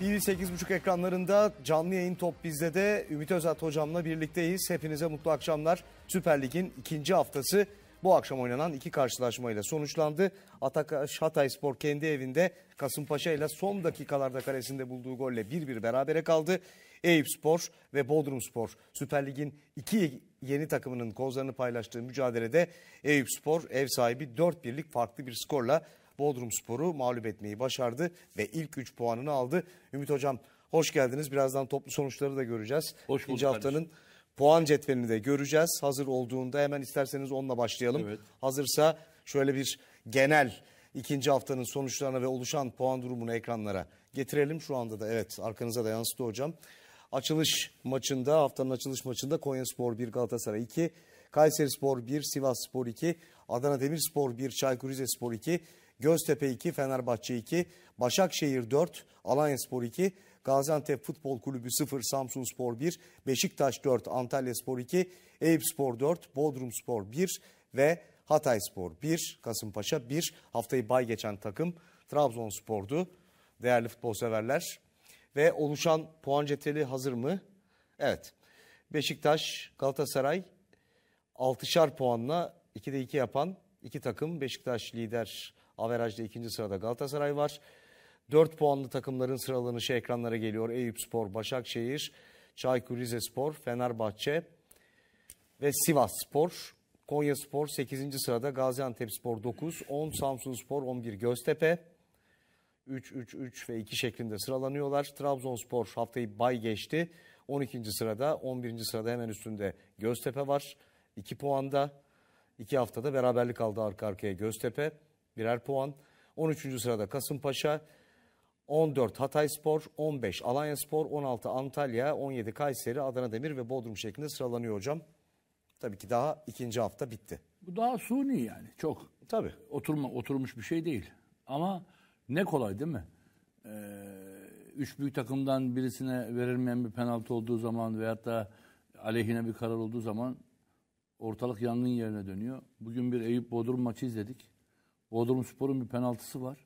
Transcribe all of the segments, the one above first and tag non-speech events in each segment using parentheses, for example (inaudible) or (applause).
TV 8.5 ekranlarında canlı yayın top bizde de Ümit Özat hocamla birlikteyiz. Hepinize mutlu akşamlar. Süper Lig'in ikinci haftası bu akşam oynanan iki karşılaşmayla sonuçlandı. Atakaş Spor kendi evinde Kasımpaşa ile son dakikalarda kalesinde bulduğu golle 1-1 berabere kaldı. Eyüp Spor ve Bodrum Spor Süper Lig'in iki yeni takımının kozlarını paylaştığı mücadelede Eyüp Spor ev sahibi 4-1'lik farklı bir skorla Bodrum Spor'u mağlup etmeyi başardı ve ilk 3 puanını aldı. Ümit Hocam hoş geldiniz. Birazdan toplu sonuçları da göreceğiz. Hoş bulduk. İkinci haftanın kardeşim. puan cetvelini de göreceğiz. Hazır olduğunda hemen isterseniz onunla başlayalım. Evet. Hazırsa şöyle bir genel ikinci haftanın sonuçlarına ve oluşan puan durumunu ekranlara getirelim. Şu anda da evet arkanıza da yansıdı hocam. Açılış maçında haftanın açılış maçında Konyaspor 1 Galatasaray 2, Kayseri Spor 1 Sivas Spor 2, Adana Demirspor 1 Çaykur Rizespor 2, Göztepe 2, Fenerbahçe 2, Başakşehir 4, Alanyaspor 2, Gaziantep Futbol Kulübü 0, Samsun Spor 1, Beşiktaş 4, Antalya Spor 2, Eyüp Spor 4, Bodrum Spor 1 ve Hatay Spor 1, Kasımpaşa 1. Haftayı bay geçen takım Trabzonspor'du değerli futbol severler. Ve oluşan puan cetveli hazır mı? Evet. Beşiktaş, Galatasaray 6'şar puanla 2'de 2 yapan iki takım. Beşiktaş lider Averaj'da ikinci sırada Galatasaray var. 4 puanlı takımların sıralanışı ekranlara geliyor. Eyüp Spor, Başakşehir, Çaykur Rizespor, Fenerbahçe ve Sivas Spor. Konya Spor 8. sırada, Gaziantep Spor 9, 10 Samsun Spor, 11 Göztepe. 3, 3, 3 ve 2 şeklinde sıralanıyorlar. Trabzonspor haftayı bay geçti. 12. sırada, 11. sırada hemen üstünde Göztepe var. 2 puanda. 2 haftada beraberlik aldı arka arkaya Göztepe birer puan. 13. sırada Kasımpaşa, 14 Hatay Spor, 15 Alanya Spor, 16 Antalya, 17 Kayseri, Adana Demir ve Bodrum şeklinde sıralanıyor hocam. Tabii ki daha ikinci hafta bitti. Bu daha suni yani çok. Tabii. Oturma, oturmuş bir şey değil. Ama ne kolay değil mi? Ee, üç büyük takımdan birisine verilmeyen bir penaltı olduğu zaman veyahut da aleyhine bir karar olduğu zaman ortalık yangın yerine dönüyor. Bugün bir Eyüp Bodrum maçı izledik. Bodrum Spor'un bir penaltısı var.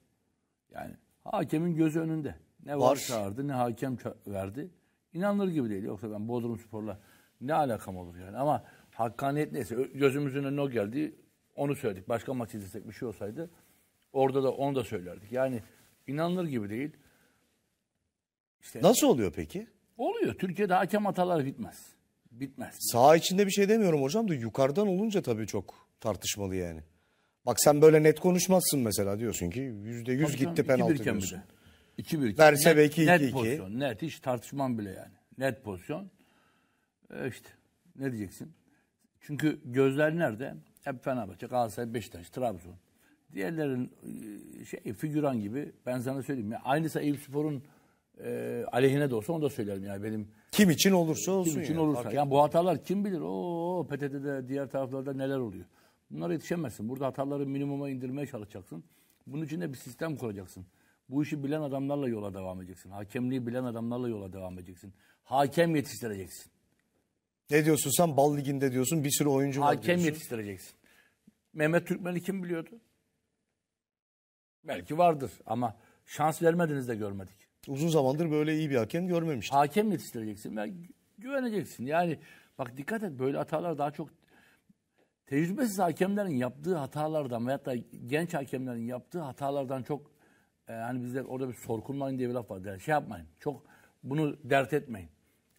Yani hakemin gözü önünde. Ne var çağırdı ne hakem verdi. İnanılır gibi değil. Yoksa ben Bodrum Spor'la ne alakam olur yani. Ama hakkaniyet neyse gözümüzün önüne o geldi. Onu söyledik. Başka maç izlesek bir şey olsaydı orada da onu da söylerdik. Yani inanılır gibi değil. İşte, Nasıl oluyor peki? Oluyor. Türkiye'de hakem hataları bitmez. Bitmez. Sağ içinde bir şey demiyorum hocam da yukarıdan olunca tabii çok tartışmalı yani. Bak sen böyle net konuşmazsın mesela diyorsun ki yüzde yüz gitti penaltı diyorsun. 2 1 Verse net, belki 2 2. pozisyon. Net hiç tartışmam bile yani. Net pozisyon. Ee, işte ne diyeceksin? Çünkü gözler nerede? Hep Fenerbahçe, Galatasaray, Beşiktaş, Trabzon. Diğerlerin e, şey figüran gibi ben sana söyleyeyim. Yani aynısı Eyüp Spor'un e, aleyhine de olsa onu da söylerim yani benim. Kim için olursa olsun. Kim için yani. olursa. Yani bu hatalar kim bilir? Oo PTT'de diğer taraflarda neler oluyor. Bunlara yetişemezsin. Burada hataları minimuma indirmeye çalışacaksın. Bunun için de bir sistem kuracaksın. Bu işi bilen adamlarla yola devam edeceksin. Hakemliği bilen adamlarla yola devam edeceksin. Hakem yetiştireceksin. Ne diyorsun sen? Bal Ligi'nde diyorsun bir sürü oyuncu Hakem diyorsun. Hakem yetiştireceksin. Mehmet Türkmen'i kim biliyordu? Belki vardır ama şans vermediniz de görmedik. Uzun zamandır böyle iyi bir hakem görmemiştim. Hakem yetiştireceksin ve güveneceksin. Yani bak dikkat et böyle hatalar daha çok tecrübesiz hakemlerin yaptığı hatalardan veyahut da genç hakemlerin yaptığı hatalardan çok e, hani bizde orada bir sorkunmayın diye bir laf var. Yani şey yapmayın. Çok bunu dert etmeyin.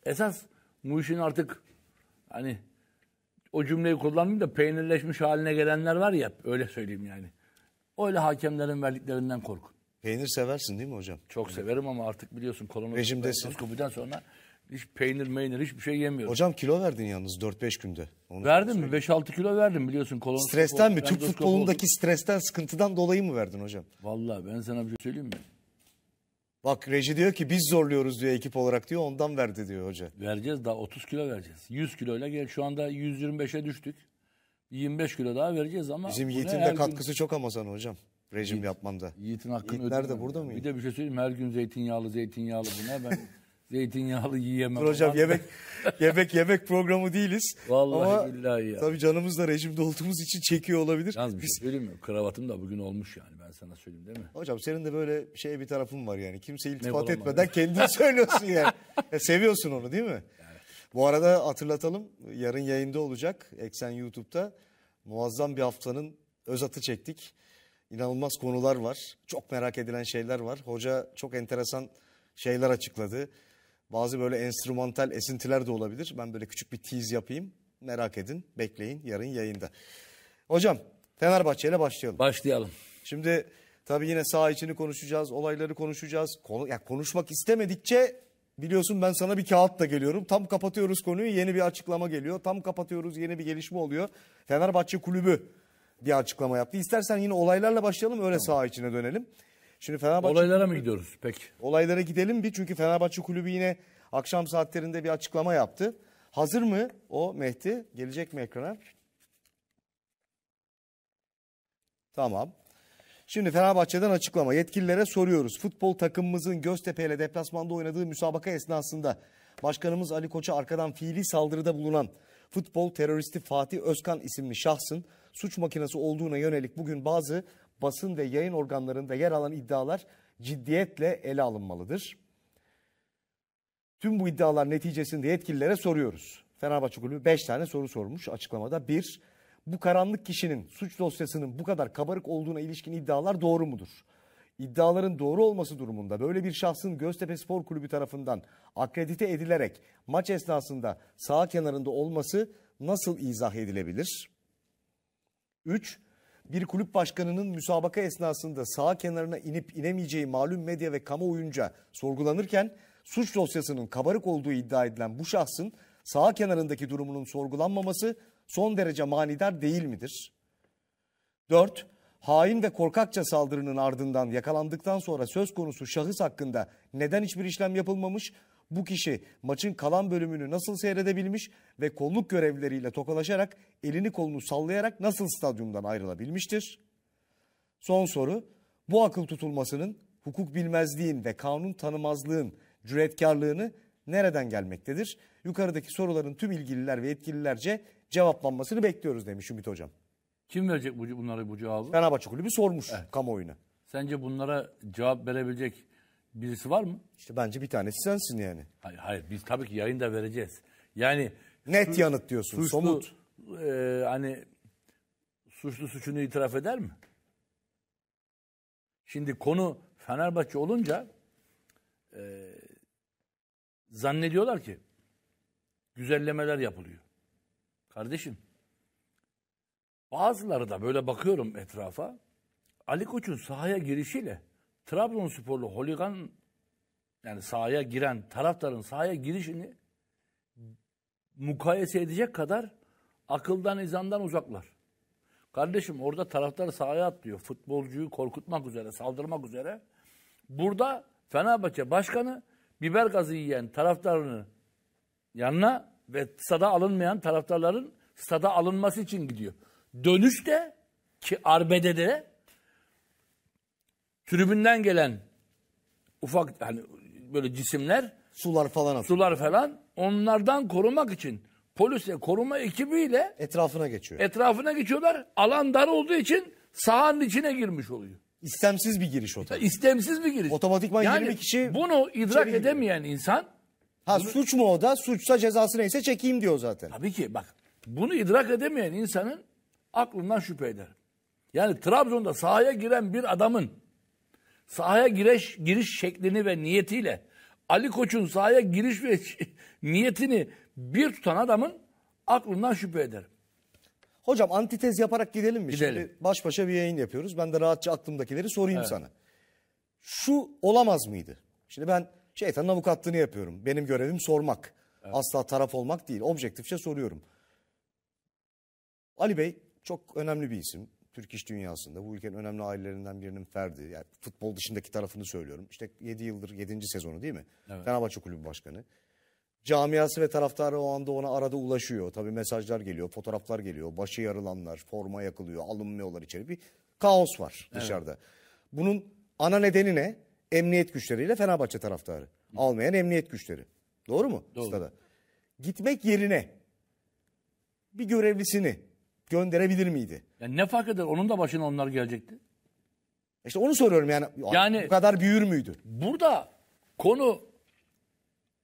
Esas bu işin artık hani o cümleyi kullanmayayım da peynirleşmiş haline gelenler var ya öyle söyleyeyim yani. Öyle hakemlerin verdiklerinden korkun. Peynir seversin değil mi hocam? Çok severim ama artık biliyorsun koronavirüs Rejimdesin. sonra hiç peynir meynir hiçbir şey yemiyorum. Hocam kilo verdin yalnız 4-5 günde. Onu verdim mi? 5-6 kilo verdim biliyorsun. Kolon stresten mi? Türk futbolundaki oldu. stresten, sıkıntıdan dolayı mı verdin hocam? Vallahi ben sana bir şey söyleyeyim mi? Bak reji diyor ki biz zorluyoruz diyor ekip olarak diyor ondan verdi diyor hoca. Vereceğiz daha 30 kilo vereceğiz. 100 kiloyla gel şu anda 125'e düştük. 25 kilo daha vereceğiz ama. Bizim Yiğit'in de katkısı gün... çok ama sana hocam rejim Yiğit, yapmamda. Yiğit'in hakkını Yiğit nerede burada mı? Bir de bir şey söyleyeyim her gün zeytinyağlı zeytinyağlı buna ben (laughs) Zeytinyağlı yiyemem. Hocam yemek (laughs) yemek yemek programı değiliz. Vallahi Ama billahi ya. Tabii canımız da rejimde olduğumuz için çekiyor olabilir. Yalnız bir şey Biz... şey mi? Kravatım da bugün olmuş yani ben sana söyleyeyim değil mi? Hocam senin de böyle şey bir tarafın var yani. Kimse iltifat etmeden var. kendin (laughs) söylüyorsun yani. ya e, seviyorsun onu değil mi? Yani. Bu arada hatırlatalım yarın yayında olacak Eksen YouTube'da. Muazzam bir haftanın özatı çektik. İnanılmaz konular var. Çok merak edilen şeyler var. Hoca çok enteresan şeyler açıkladı. Bazı böyle enstrümantal esintiler de olabilir. Ben böyle küçük bir tease yapayım. Merak edin, bekleyin yarın yayında. Hocam Fenerbahçe ile başlayalım. Başlayalım. Şimdi tabii yine saha içini konuşacağız, olayları konuşacağız. Konu, ya konuşmak istemedikçe biliyorsun ben sana bir kağıt da geliyorum. Tam kapatıyoruz konuyu yeni bir açıklama geliyor. Tam kapatıyoruz yeni bir gelişme oluyor. Fenerbahçe kulübü bir açıklama yaptı. İstersen yine olaylarla başlayalım öyle tamam. saha içine dönelim. Şimdi Fenerbahçe Olaylara mı gidiyoruz? Peki. Olaylara gidelim bir çünkü Fenerbahçe kulübü yine akşam saatlerinde bir açıklama yaptı. Hazır mı o Mehdi? Gelecek mi ekrana? Tamam. Şimdi Fenerbahçe'den açıklama. Yetkililere soruyoruz. Futbol takımımızın Göztepe ile deplasmanda oynadığı müsabaka esnasında Başkanımız Ali Koç'a arkadan fiili saldırıda bulunan futbol teröristi Fatih Özkan isimli şahsın suç makinesi olduğuna yönelik bugün bazı basın ve yayın organlarında yer alan iddialar ciddiyetle ele alınmalıdır. Tüm bu iddialar neticesinde yetkililere soruyoruz. Fenerbahçe Kulübü 5 tane soru sormuş açıklamada. 1. Bu karanlık kişinin suç dosyasının bu kadar kabarık olduğuna ilişkin iddialar doğru mudur? İddiaların doğru olması durumunda böyle bir şahsın Göztepe Spor Kulübü tarafından akredite edilerek maç esnasında sağ kenarında olması nasıl izah edilebilir? 3 bir kulüp başkanının müsabaka esnasında sağ kenarına inip inemeyeceği malum medya ve kamuoyunca sorgulanırken suç dosyasının kabarık olduğu iddia edilen bu şahsın sağ kenarındaki durumunun sorgulanmaması son derece manidar değil midir? 4. Hain ve korkakça saldırının ardından yakalandıktan sonra söz konusu şahıs hakkında neden hiçbir işlem yapılmamış, bu kişi maçın kalan bölümünü nasıl seyredebilmiş ve kolluk görevlileriyle tokalaşarak elini kolunu sallayarak nasıl stadyumdan ayrılabilmiştir? Son soru bu akıl tutulmasının hukuk bilmezliğin ve kanun tanımazlığın cüretkarlığını nereden gelmektedir? Yukarıdaki soruların tüm ilgililer ve yetkililerce cevaplanmasını bekliyoruz demiş Ümit Hocam. Kim verecek bunları bu cevabı? Fenerbahçe Kulübü sormuş evet. kamuoyuna. Sence bunlara cevap verebilecek birisi var mı? İşte bence bir tanesi sensin yani. Hayır, hayır biz tabii ki yayında vereceğiz. Yani net suç, yanıt diyorsun, suçlu, somut. E, hani suçlu suçunu itiraf eder mi? Şimdi konu Fenerbahçe olunca e, zannediyorlar ki güzellemeler yapılıyor. Kardeşim bazıları da böyle bakıyorum etrafa Ali Koç'un sahaya girişiyle Trabzonsporlu holigan yani sahaya giren taraftarın sahaya girişini mukayese edecek kadar akıldan izandan uzaklar. Kardeşim orada taraftar sahaya atlıyor. Futbolcuyu korkutmak üzere, saldırmak üzere. Burada Fenerbahçe başkanı biber gazı yiyen taraftarını yanına ve stada alınmayan taraftarların stada alınması için gidiyor. Dönüşte ki arbedede tribünden gelen ufak hani böyle cisimler sular falan atıyor. sular falan onlardan korumak için polisle koruma ekibiyle Etrafına geçiyor. etrafına geçiyorlar. Alan dar olduğu için sahanın içine girmiş oluyor. İstemsiz bir giriş o İstemsiz bir giriş. Otomatikman 20 kişi bunu idrak içeri giriyor. edemeyen insan Ha suç mu o da? Suçsa cezası neyse çekeyim diyor zaten. tabii ki bak bunu idrak edemeyen insanın aklından şüphe eder. Yani Trabzon'da sahaya giren bir adamın sahaya giriş, giriş şeklini ve niyetiyle Ali Koç'un sahaya giriş ve (laughs) niyetini bir tutan adamın aklından şüphe ederim. Hocam antitez yaparak gidelim mi? Gidelim. Şimdi baş başa bir yayın yapıyoruz. Ben de rahatça aklımdakileri sorayım evet. sana. Şu olamaz mıydı? Şimdi ben şeytanın avukatlığını yapıyorum. Benim görevim sormak. Evet. Asla taraf olmak değil. Objektifçe soruyorum. Ali Bey çok önemli bir isim. Türk iş dünyasında bu ülkenin önemli ailelerinden birinin ferdi. Yani futbol dışındaki tarafını söylüyorum. İşte 7 yıldır 7. sezonu değil mi? Evet. Fenerbahçe Kulübü Başkanı. Camiası ve taraftarı o anda ona arada ulaşıyor. Tabii mesajlar geliyor, fotoğraflar geliyor. Başı yarılanlar, forma yakılıyor, alınmıyorlar içeri. Bir kaos var dışarıda. Evet. Bunun ana nedeni ne? Emniyet güçleriyle Fenerbahçe taraftarı. Hı. Almayan emniyet güçleri. Doğru mu? Doğru. Stada. Gitmek yerine bir görevlisini gönderebilir miydi? Yani ne fark eder? Onun da başına onlar gelecekti. İşte onu soruyorum yani. Yani bu kadar büyür müydü? Burada konu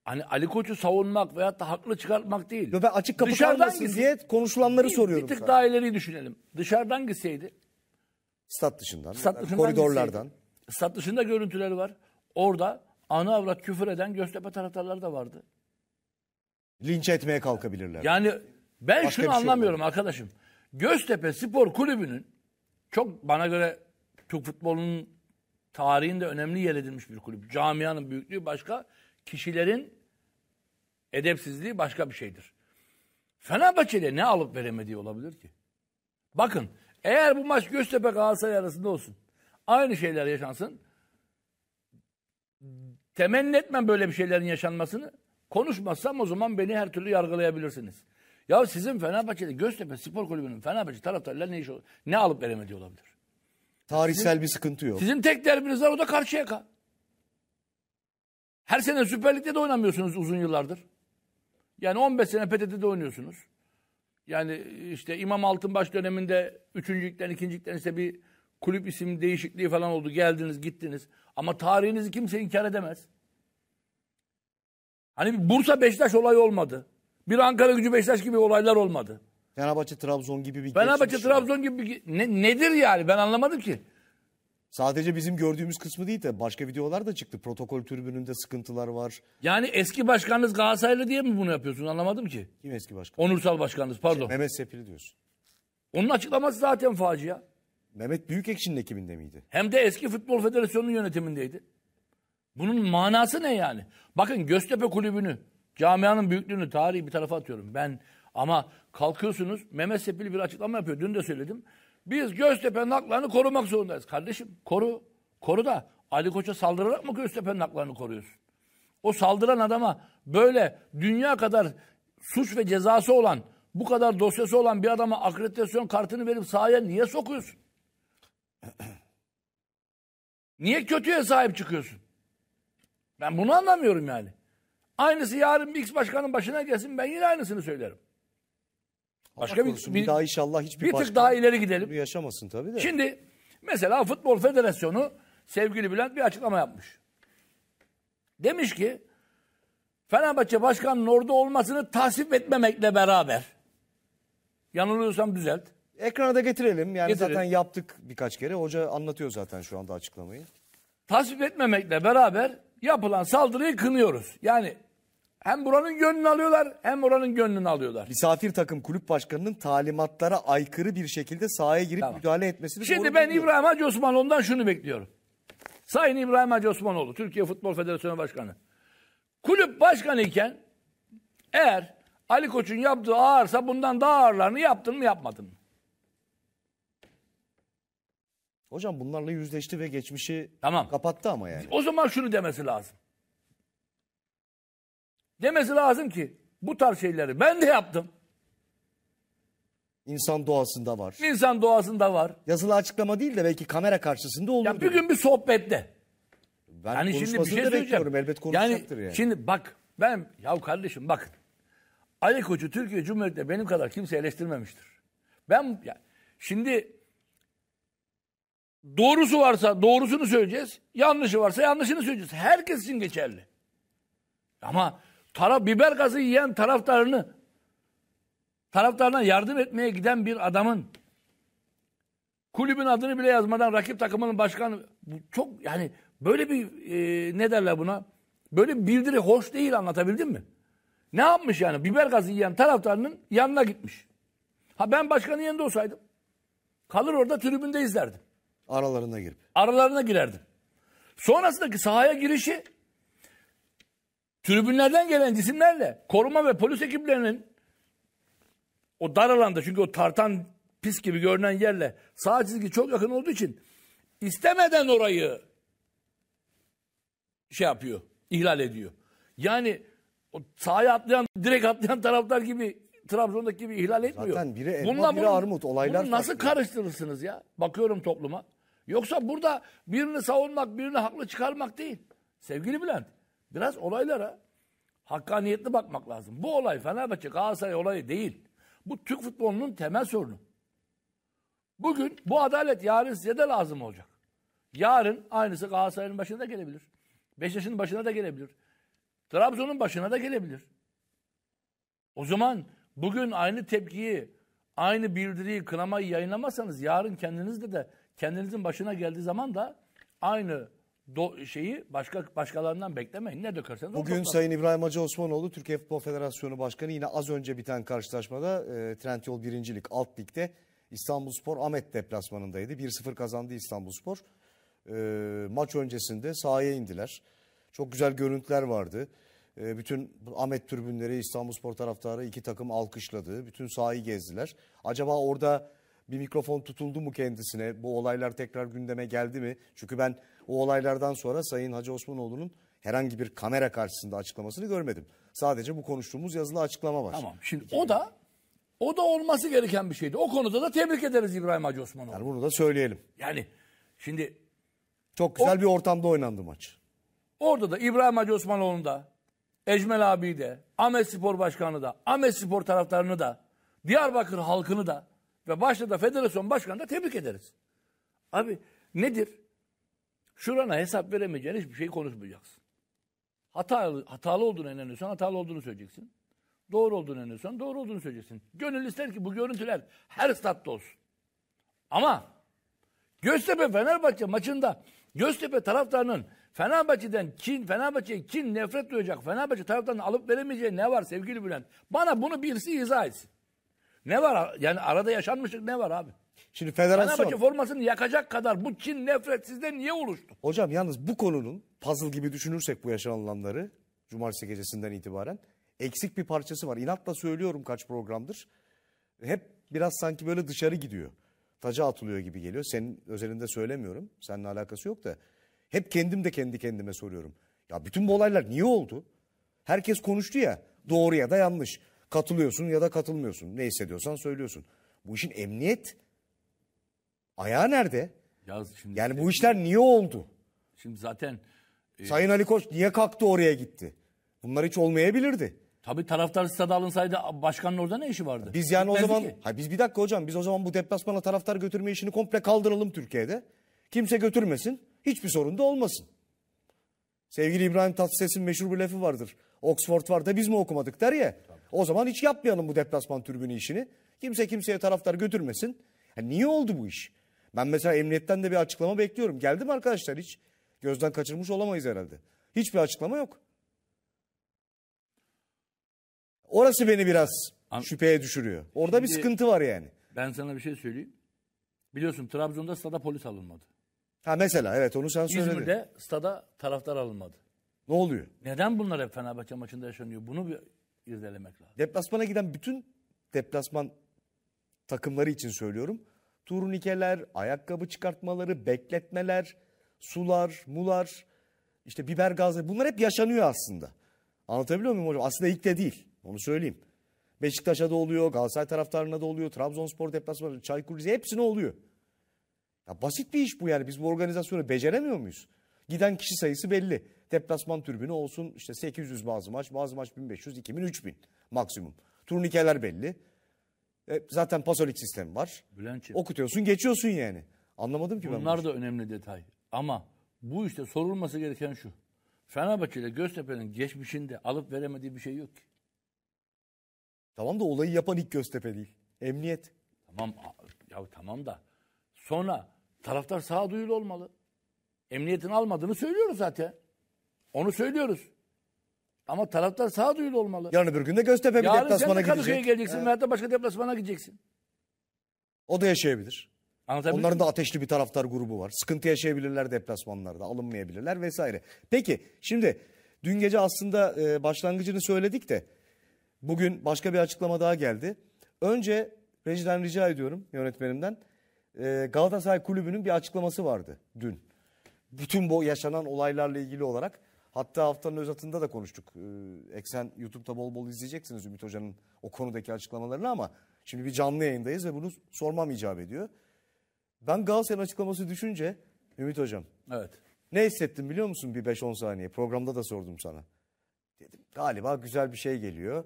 hani Ali Koç'u savunmak veya da haklı çıkartmak değil. Yo ben açık kapı kalmasın gitsin, diye konuşulanları bir, soruyorum. Bir tık sana. daha ileri düşünelim. Dışarıdan gitseydi. Stat dışından. Stat dışından koridorlardan. Gitseydi. Stat dışında görüntüleri var. Orada ana avrat küfür eden Göztepe taraftarları da vardı. Linç etmeye kalkabilirler. Yani ben Başka şunu şey anlamıyorum olur. arkadaşım. Göztepe Spor Kulübü'nün çok bana göre Türk futbolunun tarihinde önemli yer edilmiş bir kulüp. Camianın büyüklüğü başka, kişilerin edepsizliği başka bir şeydir. Fenerbahçe'de ne alıp veremediği olabilir ki? Bakın eğer bu maç Göztepe Galatasaray arasında olsun. Aynı şeyler yaşansın. Temenni etmem böyle bir şeylerin yaşanmasını. Konuşmazsam o zaman beni her türlü yargılayabilirsiniz. Ya sizin Fenerbahçe'de Göztepe Spor Kulübü'nün Fenerbahçe taraftarıyla ne, iş, ne alıp veremedi olabilir? Tarihsel sizin, bir sıkıntı yok. Sizin tek derbiniz var o da Karşıyaka. Her sene Süper Lig'de de oynamıyorsunuz uzun yıllardır. Yani 15 sene PTT'de oynuyorsunuz. Yani işte İmam Altınbaş döneminde üçüncülükten ikincilikten işte bir kulüp isim değişikliği falan oldu. Geldiniz gittiniz. Ama tarihinizi kimse inkar edemez. Hani Bursa Beşiktaş olayı olmadı. Bir Ankara gücü Beşiktaş gibi olaylar olmadı. Fenerbahçe Trabzon gibi bir Fenerbahçe Trabzon gibi bir- ne, nedir yani ben anlamadım ki. Sadece bizim gördüğümüz kısmı değil de başka videolar da çıktı. Protokol tribününde sıkıntılar var. Yani eski başkanınız Galatasaraylı diye mi bunu yapıyorsun? anlamadım ki. Kim eski başkan? Onursal başkanınız pardon. Şey, Mehmet Sepil diyorsun. Onun açıklaması zaten facia. Mehmet Büyükekşi'nin ekibinde miydi? Hem de eski Futbol Federasyonu'nun yönetimindeydi. Bunun manası ne yani? Bakın Göztepe Kulübü'nü Camianın büyüklüğünü, tarihi bir tarafa atıyorum. Ben ama kalkıyorsunuz Mehmet Sepil bir açıklama yapıyor. Dün de söyledim. Biz Göztepe'nin haklarını korumak zorundayız. Kardeşim koru. Koru da Ali Koç'a saldırarak mı Göztepe'nin haklarını koruyorsun? O saldıran adama böyle dünya kadar suç ve cezası olan, bu kadar dosyası olan bir adama akreditasyon kartını verip sahaya niye sokuyorsun? (clears throat) niye kötüye sahip çıkıyorsun? Ben bunu anlamıyorum yani. Aynısı yarın bir X başkanın başına gelsin ben yine aynısını söylerim. Başka bir, bir daha inşallah hiçbir bir tık daha ileri gidelim. yaşamasın tabii de. Şimdi mesela Futbol Federasyonu sevgili Bülent bir açıklama yapmış. Demiş ki Fenerbahçe Başkanı'nın orada olmasını tasvip etmemekle beraber yanılıyorsam düzelt. Ekrana da getirelim. Yani Getirin. zaten yaptık birkaç kere. Hoca anlatıyor zaten şu anda açıklamayı. Tasvip etmemekle beraber yapılan saldırıyı kınıyoruz. Yani hem buranın gönlünü alıyorlar hem oranın gönlünü alıyorlar. Misafir takım kulüp başkanının talimatlara aykırı bir şekilde sahaya girip Tamam. müdahale etmesini Şimdi ben buluyorum. İbrahim Hacı Osmanoğlu'ndan şunu bekliyorum. Sayın İbrahim Hacı Osmanoğlu, Türkiye Futbol Federasyonu Başkanı. Kulüp başkanı iken eğer Ali Koç'un yaptığı ağırsa bundan daha ağırlarını yaptın mı yapmadın mı? Hocam bunlarla yüzleşti ve geçmişi Tamam. kapattı ama yani. O zaman şunu demesi lazım. Demesi lazım ki bu tarz şeyleri ben de yaptım. İnsan doğasında var. İnsan doğasında var. Yazılı açıklama değil de belki kamera karşısında olur. Ya bir gün bir sohbette. Ben yani şimdi bir şey söyleyeceğim. Elbet konuşacaktır yani, yani. Şimdi bak ben ya kardeşim bak, Ali Koç'u Türkiye Cumhuriyeti'nde benim kadar kimse eleştirmemiştir. Ben ya, şimdi doğrusu varsa doğrusunu söyleyeceğiz. Yanlışı varsa yanlışını söyleyeceğiz. Herkes için geçerli. Ama Taraf, biber gazı yiyen taraftarını taraftarına yardım etmeye giden bir adamın kulübün adını bile yazmadan rakip takımının başkanı çok yani böyle bir e, ne derler buna böyle bir bildiri hoş değil anlatabildim mi? Ne yapmış yani? Biber gazı yiyen taraftarının yanına gitmiş. Ha ben başkanın yanında olsaydım kalır orada tribünde izlerdim. Aralarına girip. Aralarına girerdim. Sonrasındaki sahaya girişi tribünlerden gelen cisimlerle koruma ve polis ekiplerinin o dar alanda çünkü o tartan pis gibi görünen yerle sağ çizgi çok yakın olduğu için istemeden orayı şey yapıyor, ihlal ediyor. Yani o sahaya atlayan, direkt atlayan taraflar gibi Trabzon'daki gibi ihlal etmiyor. Zaten biri elma, Bununla biri armut olaylar. Bunu nasıl farklı. karıştırırsınız ya? Bakıyorum topluma. Yoksa burada birini savunmak, birini haklı çıkarmak değil. Sevgili Bülent, Biraz olaylara hakkaniyetli bakmak lazım. Bu olay Fenerbahçe Galatasaray olayı değil. Bu Türk futbolunun temel sorunu. Bugün bu adalet yarın size de lazım olacak. Yarın aynısı Galatasaray'ın başına da gelebilir. Beşiktaş'ın başına da gelebilir. Trabzon'un başına da gelebilir. O zaman bugün aynı tepkiyi, aynı bildiriyi, kınamayı yayınlamazsanız yarın kendinizde de kendinizin başına geldiği zaman da aynı do, şeyi başka başkalarından beklemeyin. Ne dökerseniz Bugün Sayın İbrahim Hacı Osmanoğlu Türkiye Futbol Federasyonu Başkanı yine az önce biten karşılaşmada e, Trendyol 1. Lig alt ligde İstanbulspor Ahmet deplasmanındaydı. 1-0 kazandı İstanbulspor. E, maç öncesinde sahaya indiler. Çok güzel görüntüler vardı. E, bütün Ahmet türbünleri İstanbulspor taraftarı iki takım alkışladı. Bütün sahayı gezdiler. Acaba orada bir mikrofon tutuldu mu kendisine? Bu olaylar tekrar gündeme geldi mi? Çünkü ben o olaylardan sonra Sayın Hacı Osmanoğlu'nun herhangi bir kamera karşısında açıklamasını görmedim. Sadece bu konuştuğumuz yazılı açıklama var. Tamam. Şimdi o da o da olması gereken bir şeydi. O konuda da tebrik ederiz İbrahim Hacı Osmanoğlu. Yani bunu da söyleyelim. Yani şimdi çok güzel o, bir ortamda oynandı maç. Orada da İbrahim Hacı Osmanoğlu'nu da Ecmel abi de, Ahmet Spor Başkanı da, Ahmet Spor taraftarını da, Diyarbakır halkını da ve başta da federasyon başkanını da tebrik ederiz. Abi nedir? Şurana hesap veremeyeceğin hiçbir şey konuşmayacaksın. Hatalı, hatalı olduğunu inanıyorsan hatalı olduğunu söyleyeceksin. Doğru olduğunu inanıyorsan doğru olduğunu söyleyeceksin. Gönül ister ki bu görüntüler her statta olsun. Ama Göztepe Fenerbahçe maçında Göztepe taraftarının Fenerbahçe'den kin, Fenerbahçe'ye kin nefret duyacak, Fenerbahçe taraftarını alıp veremeyeceği ne var sevgili Bülent? Bana bunu birisi izah etsin. Ne var? Yani arada yaşanmışlık ne var abi? Şimdi federasyon... Fenerbahçe formasını yakacak kadar bu Çin nefret sizde niye oluştu? Hocam yalnız bu konunun puzzle gibi düşünürsek bu yaşananları cumartesi gecesinden itibaren eksik bir parçası var. İnatla söylüyorum kaç programdır. Hep biraz sanki böyle dışarı gidiyor. Taca atılıyor gibi geliyor. Senin özelinde söylemiyorum. Seninle alakası yok da. Hep kendim de kendi kendime soruyorum. Ya bütün bu olaylar niye oldu? Herkes konuştu ya doğru ya da yanlış. Katılıyorsun ya da katılmıyorsun. Ne hissediyorsan söylüyorsun. Bu işin emniyet ayağı nerede? Ya şimdi yani bu işler niye oldu? Şimdi zaten e, Sayın Ali Koç niye kalktı oraya gitti? Bunlar hiç olmayabilirdi. Tabii taraftar stada alınsaydı başkanın orada ne işi vardı? Biz yani Gitmezdi o zaman ki. ha biz bir dakika hocam biz o zaman bu deplasmana taraftar götürme işini komple kaldıralım Türkiye'de. Kimse götürmesin. Hiçbir sorun da olmasın. Sevgili İbrahim Tatlıses'in meşhur bir lafı vardır. Oxford var da biz mi okumadık der ya. Tabii. O zaman hiç yapmayalım bu deplasman türbünü işini. Kimse kimseye taraftar götürmesin. Yani e niye oldu bu iş? Ben mesela emniyetten de bir açıklama bekliyorum. Geldi mi arkadaşlar hiç? Gözden kaçırmış olamayız herhalde. Hiçbir açıklama yok. Orası beni biraz An şüpheye düşürüyor. Orada Şimdi, bir sıkıntı var yani. Ben sana bir şey söyleyeyim. Biliyorsun Trabzon'da stada polis alınmadı. Ha mesela evet onu sen söyledin. İzmir'de stada taraftar alınmadı. Ne oluyor? Neden bunlar hep Fenerbahçe maçında yaşanıyor? Bunu bir irdelemek lazım. Deplasmana giden bütün deplasman takımları için söylüyorum. Turnikeler, ayakkabı çıkartmaları, bekletmeler, sular, mular, işte biber gazı bunlar hep yaşanıyor aslında. Anlatabiliyor muyum hocam? Aslında ilk de değil. Onu söyleyeyim. Beşiktaş'a da oluyor, Galatasaray taraftarına da oluyor, Trabzonspor deplasmanı, Çaykur Rize hepsine oluyor. Ya basit bir iş bu yani. Biz bu organizasyonu beceremiyor muyuz? Giden kişi sayısı belli. Deplasman türbünü olsun işte 800 bazı maç, bazı maç 1500, 2000, 3000 maksimum. Turnikeler belli. E, zaten pasolik sistemi var. Bülentçim. Okutuyorsun, geçiyorsun yani. Anlamadım ki Bunlar ben. Bunlar da önemli detay. Ama bu işte sorulması gereken şu. Fenerbahçe ile Göztepe'nin geçmişinde alıp veremediği bir şey yok ki. Tamam da olayı yapan ilk Göztepe değil. Emniyet. Tamam ya tamam da sonra taraftar sağduyulu olmalı. Emniyetin almadığını söylüyoruz zaten. Onu söylüyoruz. Ama taraftar sağduyulu olmalı. Yarın bir günde de Göztepe bir Yarın sen deplasmana de Kadıköy'e gidecek. geleceksin veyahut da başka deplasmana gideceksin. O da yaşayabilir. Onların da ateşli bir taraftar grubu var. Sıkıntı yaşayabilirler deplasmanlarda, alınmayabilirler vesaire. Peki şimdi dün gece aslında e, başlangıcını söyledik de bugün başka bir açıklama daha geldi. Önce rejiden rica ediyorum yönetmenimden. E, Galatasaray Kulübü'nün bir açıklaması vardı dün bütün bu yaşanan olaylarla ilgili olarak hatta haftanın özatında da konuştuk. Ee, Eksen YouTube'da bol bol izleyeceksiniz Ümit Hoca'nın o konudaki açıklamalarını ama şimdi bir canlı yayındayız ve bunu sormam icap ediyor. Ben Galatasaray'ın açıklaması düşünce Ümit Hocam. Evet. Ne hissettim biliyor musun bir 5-10 saniye? Programda da sordum sana. Dedim galiba güzel bir şey geliyor.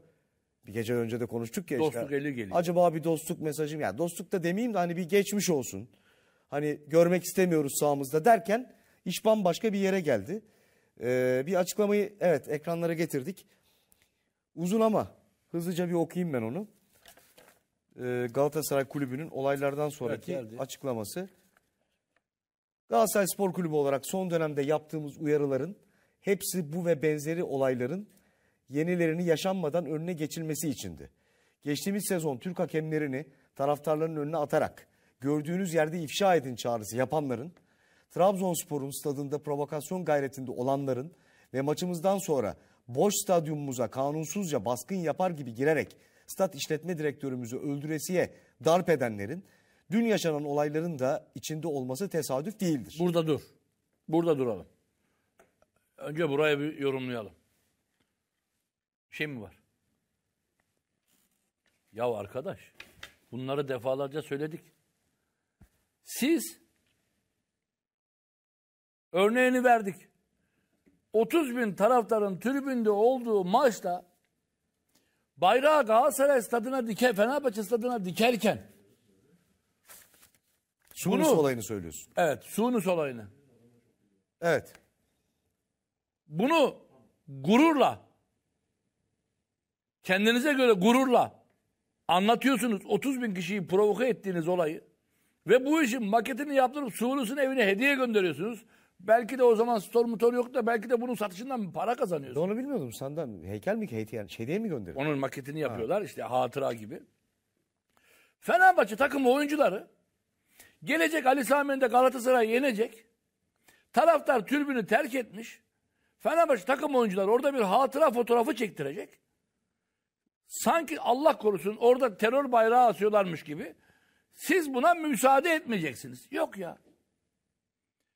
Bir gece önce de konuştuk ya. Dostluk işte, eli geliyor. Acaba bir dostluk mesajım yani dostluk da demeyeyim de hani bir geçmiş olsun. Hani görmek istemiyoruz sağımızda derken İş bambaşka bir yere geldi. Ee, bir açıklamayı evet ekranlara getirdik. Uzun ama hızlıca bir okuyayım ben onu. Ee, Galatasaray Kulübü'nün olaylardan sonraki evet, açıklaması. Galatasaray Spor Kulübü olarak son dönemde yaptığımız uyarıların hepsi bu ve benzeri olayların yenilerini yaşanmadan önüne geçilmesi içindi. Geçtiğimiz sezon Türk hakemlerini taraftarların önüne atarak gördüğünüz yerde ifşa edin çağrısı yapanların Trabzonspor'un stadında provokasyon gayretinde olanların ve maçımızdan sonra boş stadyumumuza kanunsuzca baskın yapar gibi girerek stat işletme direktörümüzü öldüresiye darp edenlerin dün yaşanan olayların da içinde olması tesadüf değildir. Burada dur. Burada duralım. Önce burayı bir yorumlayalım. Şey mi var? Ya arkadaş bunları defalarca söyledik. Siz Örneğini verdik. 30 bin taraftarın tribünde olduğu maçta bayrağı Galatasaray stadına dike, Fenerbahçe stadına dikerken Sunus bunu, olayını söylüyorsun. Evet, Sunus olayını. Evet. Bunu gururla kendinize göre gururla anlatıyorsunuz. 30 bin kişiyi provoke ettiğiniz olayı ve bu işin maketini yaptırıp Sunus'un evine hediye gönderiyorsunuz. Belki de o zaman store motor yok da belki de bunun satışından para Ben Onu bilmiyordum senden. Heykel mi heykel yani şey diye mi gönderiyor? Onun maketini yapıyorlar işte hatıra gibi. Fenerbahçe takımı oyuncuları gelecek Ali Sami'nde Galatasaray'ı yenecek. Taraftar türbünü terk etmiş. Fenerbahçe takım oyuncuları orada bir hatıra fotoğrafı çektirecek. Sanki Allah korusun orada terör bayrağı asıyorlarmış gibi. Siz buna müsaade etmeyeceksiniz. Yok ya.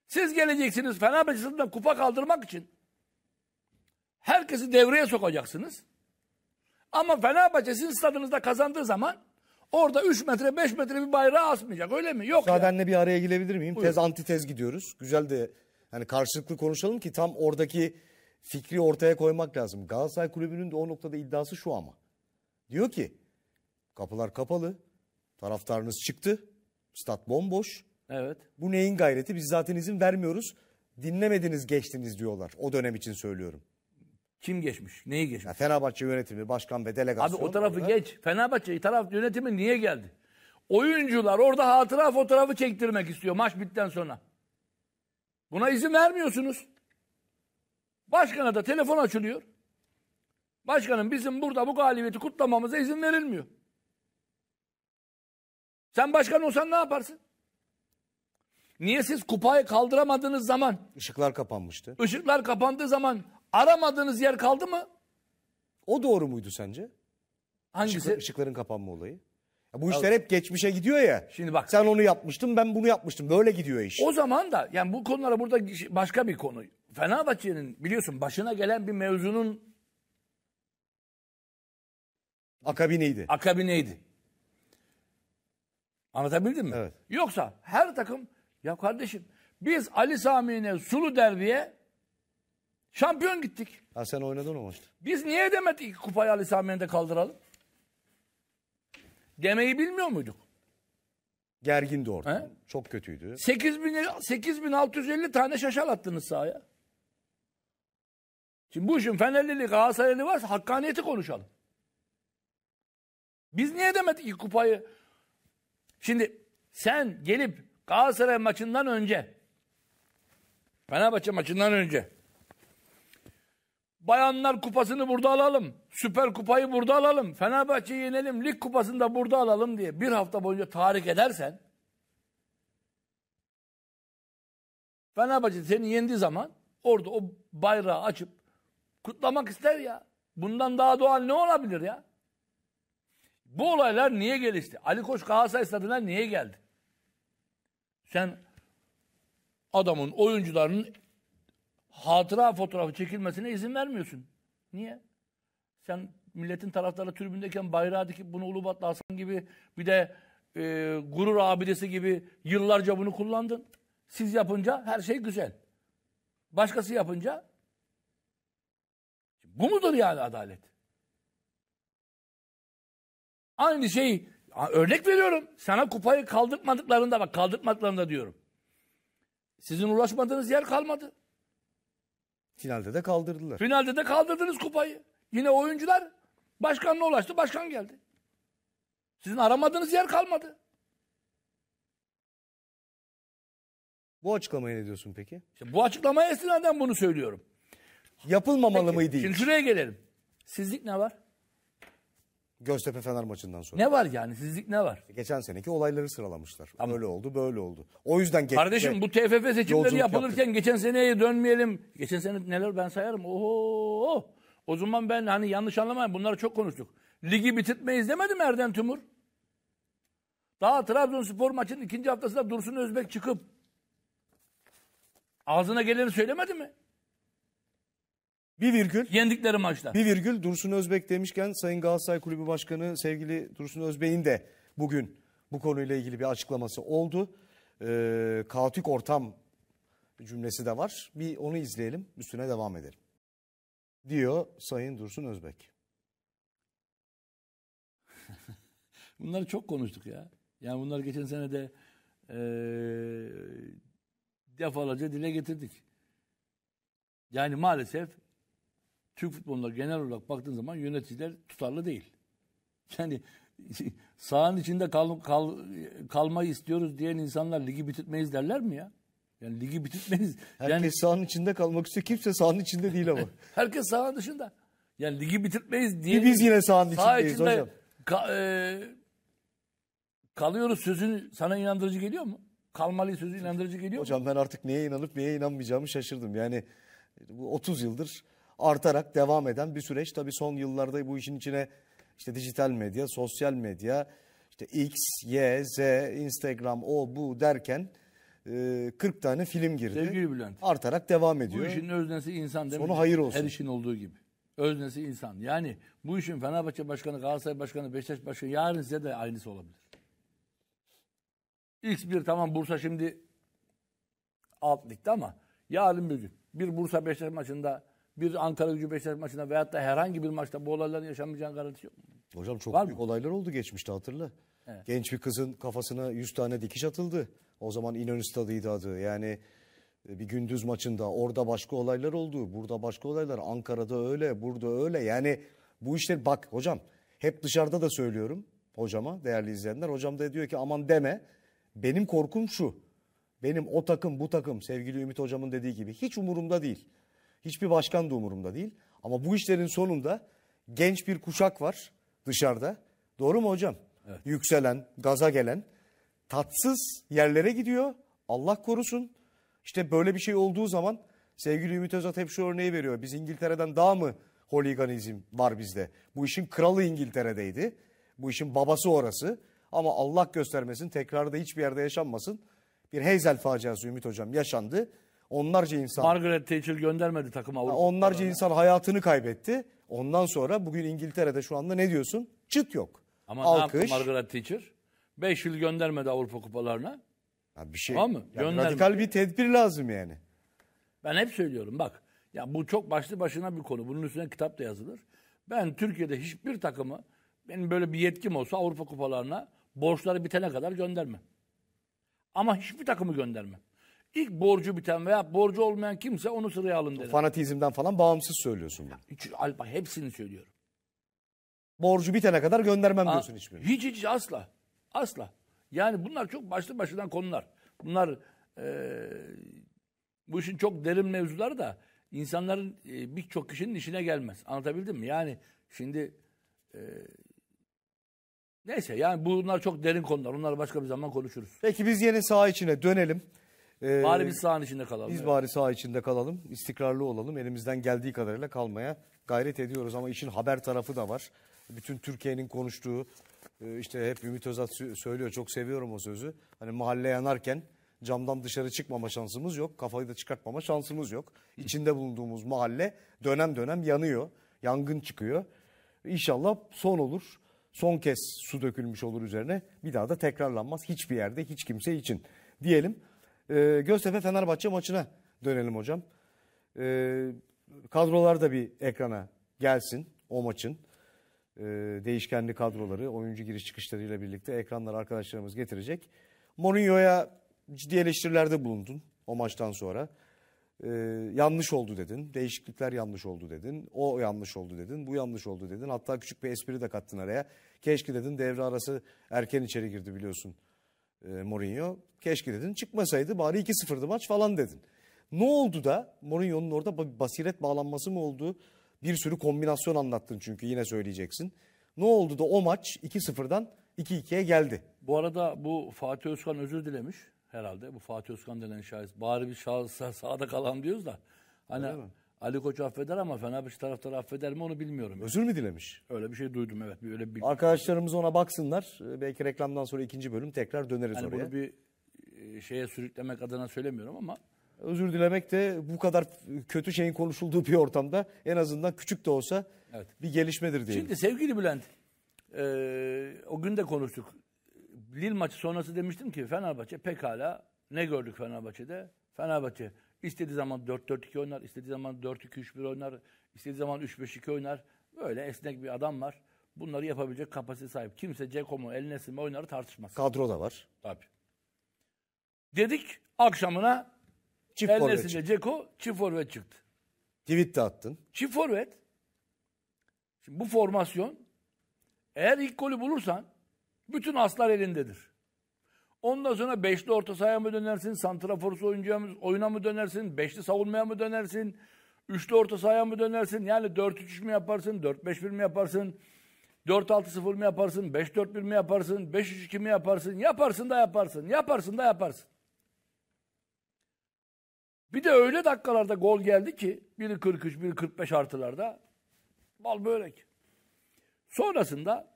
Siz geleceksiniz Fenerbahçe'sinden kupa kaldırmak için herkesi devreye sokacaksınız. Ama Fenerbahçe sizin stadınızda kazandığı zaman orada 3 metre 5 metre bir bayrağı asmayacak öyle mi? Yok ya. Müsaadenle bir araya girebilir miyim? Buyurun. Tez antitez gidiyoruz. Güzel de hani karşılıklı konuşalım ki tam oradaki fikri ortaya koymak lazım. Galatasaray Kulübü'nün de o noktada iddiası şu ama. Diyor ki kapılar kapalı, taraftarınız çıktı, stat bomboş. Evet. Bu neyin gayreti? Biz zaten izin vermiyoruz. Dinlemediniz geçtiniz diyorlar. O dönem için söylüyorum. Kim geçmiş? Neyi geçmiş? Ya Fenerbahçe yönetimi, başkan ve delegasyon. Abi o tarafı orada... geç. Fenerbahçe taraf yönetimi niye geldi? Oyuncular orada hatıra fotoğrafı çektirmek istiyor maç bitten sonra. Buna izin vermiyorsunuz. Başkana da telefon açılıyor. Başkanım bizim burada bu galibiyeti kutlamamıza izin verilmiyor. Sen başkan olsan ne yaparsın? Niye siz kupayı kaldıramadığınız zaman? Işıklar kapanmıştı. Işıklar kapandığı zaman aramadığınız yer kaldı mı? O doğru muydu sence? Hangisi? Işıklar, ışıkların kapanma olayı. Ya bu işler hep geçmişe gidiyor ya. Şimdi bak. Sen onu yapmıştın ben bunu yapmıştım. Böyle gidiyor iş. O zaman da yani bu konulara burada başka bir konu. Fenerbahçe'nin biliyorsun başına gelen bir mevzunun akabineydi. Akabineydi. Anlatabildim mi? Evet. Yoksa her takım ya kardeşim biz Ali Sami'ne Sulu Derbi'ye şampiyon gittik. Ha sen oynadın o maçta. Biz niye demedik ki kupayı Ali Sami'ne de kaldıralım? Demeyi bilmiyor muyduk? Gergindi ortam. He? Çok kötüydü. 8650 tane şaşal attınız sahaya. Şimdi bu işin Fenerliliği, Galatasaraylı varsa hakkaniyeti konuşalım. Biz niye demedik ki kupayı? Şimdi sen gelip Galatasaray maçından önce Fenerbahçe maçından önce Bayanlar kupasını burada alalım. Süper kupayı burada alalım. Fenerbahçe'yi yenelim. Lig kupasını da burada alalım diye bir hafta boyunca tahrik edersen Fenerbahçe seni yendiği zaman orada o bayrağı açıp kutlamak ister ya. Bundan daha doğal ne olabilir ya? Bu olaylar niye gelişti? Ali Koç Galatasaray stadına niye geldi? Sen adamın, oyuncularının hatıra fotoğrafı çekilmesine izin vermiyorsun. Niye? Sen milletin taraftarı tribündeyken bayrağı dikip bunu Ulubatlı Hasan gibi bir de e, gurur abidesi gibi yıllarca bunu kullandın. Siz yapınca her şey güzel. Başkası yapınca bu mudur yani adalet? Aynı şey Örnek veriyorum. Sana kupayı kaldırtmadıklarında bak kaldırtmadıklarında diyorum. Sizin ulaşmadığınız yer kalmadı. Finalde de kaldırdılar. Finalde de kaldırdınız kupayı. Yine oyuncular Başkanla ulaştı. Başkan geldi. Sizin aramadığınız yer kalmadı. Bu açıklamaya ne diyorsun peki? İşte bu açıklamaya istinaden bunu söylüyorum. Yapılmamalı peki, mıydı? Şimdi şuraya gelelim. Sizlik ne var? Göztepe Fener maçından sonra. Ne var yani sizlik ne var? Geçen seneki olayları sıralamışlar. Ama Öyle oldu böyle oldu. O yüzden Kardeşim bu TFF seçimleri yapılırken yaptık. geçen seneye dönmeyelim. Geçen sene neler ben sayarım. Oho. O zaman ben hani yanlış anlamayın bunları çok konuştuk. Ligi bitirtmeyiz demedim Erden Tümur. Daha Trabzonspor maçının ikinci haftasında Dursun Özbek çıkıp ağzına geleni söylemedi mi? Bir virgül. Yendikleri maçlar. Bir virgül Dursun Özbek demişken Sayın Galatasaray Kulübü Başkanı sevgili Dursun Özbek'in de bugün bu konuyla ilgili bir açıklaması oldu. Ee, kaotik ortam cümlesi de var. Bir onu izleyelim üstüne devam edelim. Diyor Sayın Dursun Özbek. (laughs) Bunları çok konuştuk ya. Yani bunlar geçen sene de e, defalarca dile getirdik. Yani maalesef Türk futbolunda genel olarak baktığın zaman yöneticiler tutarlı değil. (laughs) Yani (laughs) sahanın içinde kal, kal, kalmayı istiyoruz diyen insanlar ligi bitirtmeyiz derler mi ya? Yani ligi bitirtmeyiz. (laughs) Herkes yani, sahanın içinde kalmak istiyor. Kimse sahanın içinde değil ama. herkes sahanın dışında. Yani ligi bitirtmeyiz diye. Biz yine sahanın saha içindeyiz içinde hocam. Ka, e, kalıyoruz sözün sana inandırıcı geliyor mu? Kalmalı sözü inandırıcı geliyor hocam, mu? Hocam ben artık neye inanıp neye inanmayacağımı şaşırdım. Yani bu 30 yıldır artarak devam eden bir süreç. Tabii son yıllarda bu işin içine işte dijital medya, sosyal medya, işte X, Y, Z, Instagram, o, bu derken 40 e, tane film girdi. Sevgili Bülent. Artarak devam ediyor. Bu işin öznesi insan değil Sonu hayır olsun. Her işin olduğu gibi. Öznesi insan. Yani bu işin Fenerbahçe Başkanı, Galatasaray Başkanı, Beşiktaş Başkanı yarın size de aynısı olabilir. X1 tamam Bursa şimdi alt ligde ama yarın bir gün bir Bursa Beşiktaş maçında bir Ankara gücü Beşiktaş maçında veyahut da herhangi bir maçta bu olayların yaşanmayacağını garantisi yok mu? Hocam çok Var büyük mı? olaylar oldu geçmişte hatırla. Evet. Genç bir kızın kafasına 100 tane dikiş atıldı. O zaman İnönü stadıydı adı. Yani e, bir gündüz maçında orada başka olaylar oldu. Burada başka olaylar. Ankara'da öyle, burada öyle. Yani bu işler bak hocam hep dışarıda da söylüyorum hocama değerli izleyenler. Hocam da diyor ki aman deme. Benim korkum şu. Benim o takım bu takım sevgili Ümit hocamın dediği gibi hiç umurumda değil. Hiçbir başkan da umurumda değil. Ama bu işlerin sonunda genç bir kuşak var dışarıda. Doğru mu hocam? Evet. Yükselen, gaza gelen, tatsız yerlere gidiyor. Allah korusun. İşte böyle bir şey olduğu zaman sevgili Ümit Özat hep şu örneği veriyor. Biz İngiltere'den daha mı holiganizm var bizde? Bu işin kralı İngiltere'deydi. Bu işin babası orası. Ama Allah göstermesin tekrar da hiçbir yerde yaşanmasın. Bir Heyzel faciası Ümit Hocam yaşandı. Onlarca insan. Margaret Thatcher göndermedi takım Avrupa. Onlarca falan. insan hayatını kaybetti. Ondan sonra bugün İngiltere'de şu anda ne diyorsun? Çıt yok. Ama Alkış. ne Margaret Thatcher? 5 yıl göndermedi Avrupa kupalarına. Ya bir şey. Tamam mı? Yani radikal bir tedbir lazım yani. Ben hep söylüyorum bak. Ya bu çok başlı başına bir konu. Bunun üstüne kitap da yazılır. Ben Türkiye'de hiçbir takımı benim böyle bir yetkim olsa Avrupa kupalarına borçları bitene kadar göndermem. Ama hiçbir takımı göndermem ilk borcu biten veya borcu olmayan kimse onu sıraya alın derim. Fanatizmden falan bağımsız söylüyorsun bunu. Hiç, alba, hepsini söylüyorum. Borcu bitene kadar göndermem diyorsun hiçbirini. Hiç hiç asla. Asla. Yani bunlar çok başlı başına konular. Bunlar e, bu işin çok derin mevzuları da insanların e, birçok kişinin işine gelmez. Anlatabildim mi? Yani şimdi e, neyse yani bunlar çok derin konular. Onları başka bir zaman konuşuruz. Peki biz yeni saha içine dönelim. Ee, bari biz sahanın içinde kalalım. Biz evet. bari saha içinde kalalım. istikrarlı olalım. Elimizden geldiği kadarıyla kalmaya gayret ediyoruz. Ama işin haber tarafı da var. Bütün Türkiye'nin konuştuğu e, işte hep Ümit Özat söylüyor. Çok seviyorum o sözü. Hani mahalle yanarken camdan dışarı çıkmama şansımız yok. Kafayı da çıkartmama şansımız yok. İçinde bulunduğumuz mahalle dönem dönem yanıyor. Yangın çıkıyor. İnşallah son olur. Son kez su dökülmüş olur üzerine. Bir daha da tekrarlanmaz hiçbir yerde hiç kimse için diyelim. E, Göztepe Fenerbahçe maçına dönelim hocam. E, kadrolar da bir ekrana gelsin o maçın. E, değişkenli kadroları, oyuncu giriş çıkışlarıyla birlikte ekranlar arkadaşlarımız getirecek. Mourinho'ya ciddi eleştirilerde bulundun o maçtan sonra. E, yanlış oldu dedin, değişiklikler yanlış oldu dedin, o yanlış oldu dedin, bu yanlış oldu dedin. Hatta küçük bir espri de kattın araya. Keşke dedin devre arası erken içeri girdi biliyorsun e, Mourinho. Keşke dedin çıkmasaydı bari 2-0'dı maç falan dedin. Ne oldu da Mourinho'nun orada basiret bağlanması mı oldu? Bir sürü kombinasyon anlattın çünkü yine söyleyeceksin. Ne oldu da o maç 2-0'dan 2-2'ye geldi? Bu arada bu Fatih Özkan özür dilemiş herhalde. Bu Fatih Özkan denen şahıs. Bari bir şahıs sağda kalan diyoruz da. Hani Ali Koç affeder ama Fenerbahçe taraftarı affeder mi onu bilmiyorum. Özür mü dilemiş? Öyle bir şey duydum evet. öyle bir Arkadaşlarımız ona baksınlar. Ee, belki reklamdan sonra ikinci bölüm tekrar döneriz yani oraya. Bunu bir e, şeye sürüklemek adına söylemiyorum ama. Özür dilemek de bu kadar kötü şeyin konuşulduğu bir ortamda en azından küçük de olsa evet. bir gelişmedir diyelim. Şimdi sevgili Bülent, e, o gün de konuştuk. Lille maçı sonrası demiştim ki Fenerbahçe pekala ne gördük Fenerbahçe'de? Fenerbahçe İstediği zaman 4-4-2 oynar, istediği zaman 4-2-3-1 oynar, istediği zaman 3-5-2 oynar. Böyle esnek bir adam var. Bunları yapabilecek kapasite sahip. Kimse Ceko'mu, Elnesi mi oynarı tartışmaz. Kadro da var. Tabii. Dedik akşamına çift Elnesi ile Ceko çift forvet çıktı. Tweet de attın. Çift forvet. Şimdi bu formasyon eğer ilk golü bulursan bütün aslar elindedir. Ondan sonra beşli orta sahaya mı dönersin? santraforsu oyuncuya mı, oyuna mı dönersin? Beşli savunmaya mı dönersin? Üçlü orta sahaya mı dönersin? Yani 4-3-3 mü yaparsın? 4-5-1 mi yaparsın? 4-6-0 mı yaparsın? 5-4-1 mi yaparsın? 5-3-2 mi yaparsın? Yaparsın da yaparsın. Yaparsın da yaparsın. Bir de öyle dakikalarda gol geldi ki biri 43, biri 45 artılarda. Bal böyle Sonrasında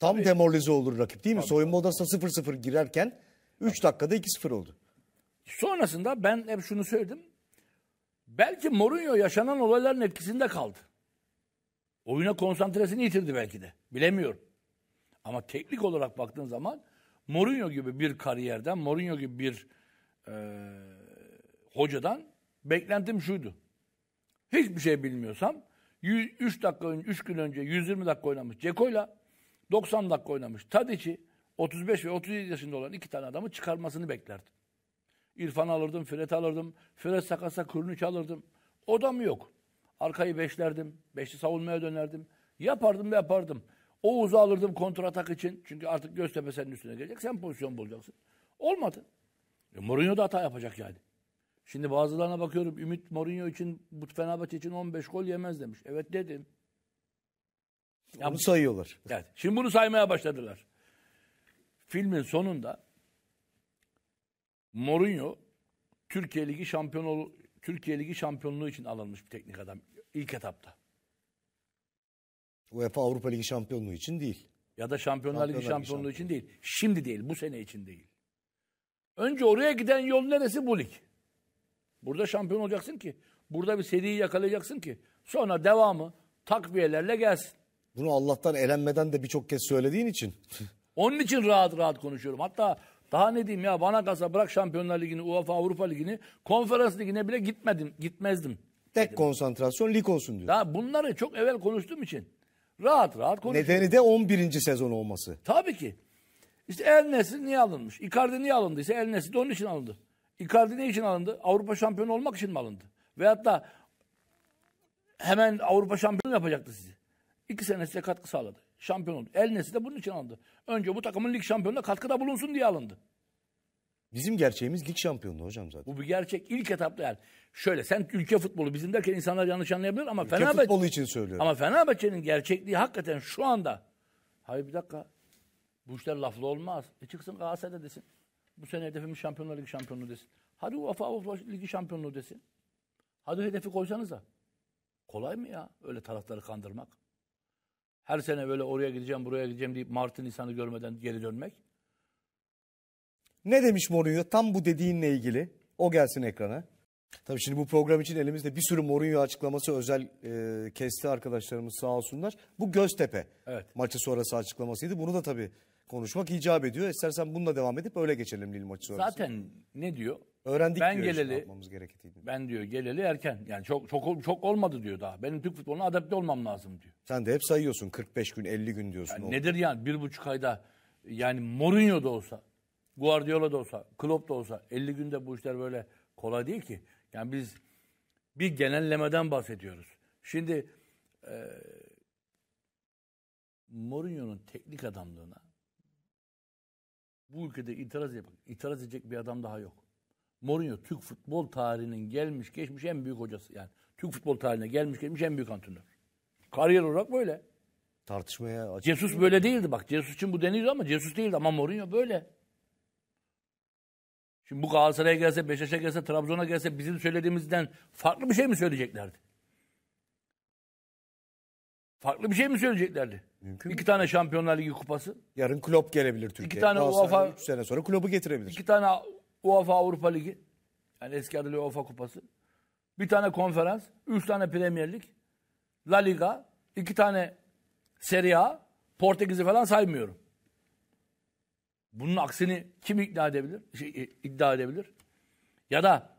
Tam Tabii. demoralize olur rakip değil mi? Tabii. Soyunma odasına 0-0 girerken 3 dakikada 2-0 oldu. Sonrasında ben hep şunu söyledim. Belki Mourinho yaşanan olayların etkisinde kaldı. Oyuna konsantresini yitirdi belki de. Bilemiyorum. Ama teknik olarak baktığın zaman Mourinho gibi bir kariyerden, Mourinho gibi bir e, hocadan beklentim şuydu. Hiçbir şey bilmiyorsam 3 dakika önce, 3 gün önce 120 dakika oynamış Ceko'yla 90 dakika oynamış. Tadiç'i 35 ve 37 yaşında olan iki tane adamı çıkarmasını beklerdim. İrfan alırdım, Fred alırdım. Fred sakasa Kürnüç alırdım. O Odam yok. Arkayı beşlerdim. Beşli savunmaya dönerdim. Yapardım ve yapardım. Oğuz'u alırdım kontratak için. Çünkü artık Göztepe senin üstüne gelecek. Sen pozisyon bulacaksın. Olmadı. E Mourinho da hata yapacak yani. Şimdi bazılarına bakıyorum Ümit Mourinho için Fenerbahçe için 15 gol yemez demiş. Evet dedim. Ya Onu bu- sayıyorlar. Evet. Şimdi bunu saymaya başladılar. Filmin sonunda Mourinho Türkiye Ligi şampiyonu Türkiye Ligi şampiyonluğu için alınmış bir teknik adam ilk etapta. UEFA Avrupa Ligi şampiyonluğu için değil. Ya da Şampiyonlar Ligi Şampiyonlar şampiyonluğu için değil. Şimdi değil, bu sene için değil. Önce oraya giden yol neresi? Bu lig. Burada şampiyon olacaksın ki. Burada bir seriyi yakalayacaksın ki. Sonra devamı takviyelerle gelsin. Bunu Allah'tan elenmeden de birçok kez söylediğin için. (laughs) Onun için rahat rahat konuşuyorum. Hatta daha ne diyeyim ya bana kalsa bırak Şampiyonlar Ligi'ni, UEFA Avrupa Ligi'ni, Konferans Ligi'ne bile gitmedim, gitmezdim. Tek dedim. konsantrasyon lig olsun diyor. Ya bunları çok evvel konuştuğum için rahat rahat konuşuyorum. Nedeni de 11. sezon olması. Tabii ki. İşte El Nesli niye alınmış? Icardi niye İşte El Nesli. de onun için alındı. Icardi ne için alındı? Avrupa şampiyonu olmak için mi alındı? Veyahut da hemen Avrupa şampiyonu yapacaktı sizi. İki sene size katkı sağladı. Şampiyon oldu. El Nesi de bunun için alındı. Önce bu takımın lig şampiyonuna katkıda bulunsun diye alındı. Bizim gerçeğimiz lig şampiyonluğu hocam zaten. Bu bir gerçek. İlk etapta yani. Şöyle sen ülke futbolu bizim derken insanlar yanlış anlayabilir ama ülke Fenerbahçe... futbolu için söylüyorum. Ama Fenerbahçe'nin gerçekliği hakikaten şu anda. Hayır bir dakika. Bu işler laflı olmaz. E çıksın Galatasaray'da desin. Bu sene hedefimiz Şampiyonlar Ligi şampiyonluğu desin. Hadi UEFA Avrupa Ligi şampiyonluğu desin. Hadi hedefi koysanız da. Kolay mı ya öyle taraftarı kandırmak? Her sene böyle oraya gideceğim, buraya gideceğim deyip Mart'ın insanı görmeden geri dönmek. Ne demiş Mourinho tam bu dediğinle ilgili? O gelsin ekrana. Tabii şimdi bu program için elimizde bir sürü Mourinho açıklaması özel e, kesti arkadaşlarımız sağ olsunlar. Bu Göztepe evet. maçı sonrası açıklamasıydı. Bunu da tabii konuşmak icap ediyor. İstersen bununla devam edip öyle geçelim Lille maçı sonrası. Zaten ne diyor? Öğrendik ben diyor geleli, yapmamız gerektiğini. Ben diyor geleli erken. Yani çok çok çok olmadı diyor daha. Benim Türk futboluna adapte olmam lazım diyor. Sen de hep sayıyorsun 45 gün 50 gün diyorsun. Yani nedir yani bir buçuk ayda yani Mourinho da olsa Guardiola da olsa Klopp da olsa 50 günde bu işler böyle kolay değil ki. Yani biz bir genellemeden bahsediyoruz. Şimdi e, Mourinho'nun teknik adamlığına bu ülkede itiraz yapacak, itiraz edecek bir adam daha yok. Mourinho Türk futbol tarihinin gelmiş geçmiş en büyük hocası yani. Türk futbol tarihine gelmiş geçmiş en büyük antrenör. Kariyer olarak böyle. Tartışmaya açık. Jesus böyle değildi bak. Jesus için bu deniyordu ama Jesus değildi ama Mourinho böyle. Şimdi bu Galatasaray'a gelse, Beşiktaş'a gelse, Trabzon'a gelse bizim söylediğimizden farklı bir şey mi söyleyeceklerdi? Farklı bir şey mi söyleyeceklerdi? Mümkün İki mü? tane Şampiyonlar Ligi kupası. Yarın Klopp gelebilir Türkiye. İki tane UEFA. üç sene sonra Klopp'u getirebilir. İki tane UEFA Avrupa Ligi. Yani eski adıyla UEFA kupası. Bir tane konferans. Üç tane Premier Lig. La Liga. iki tane Serie A. Portekiz'i falan saymıyorum. Bunun aksini kim ikna edebilir? Şey, e, iddia edebilir? Ya da